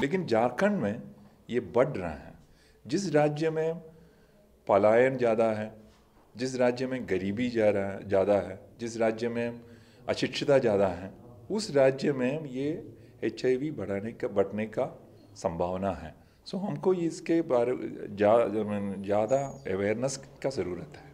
लेकिन झारखंड में ये बढ़ रहा है जिस राज्य में पलायन ज़्यादा है जिस राज्य में गरीबी जा रहा है ज़्यादा है जिस राज्य में अशिक्षता ज़्यादा है उस राज्य में ये एच बढ़ाने का बढ़ने का संभावना है सो हमको इसके बारे ज़्यादा जा, अवेयरनेस का ज़रूरत है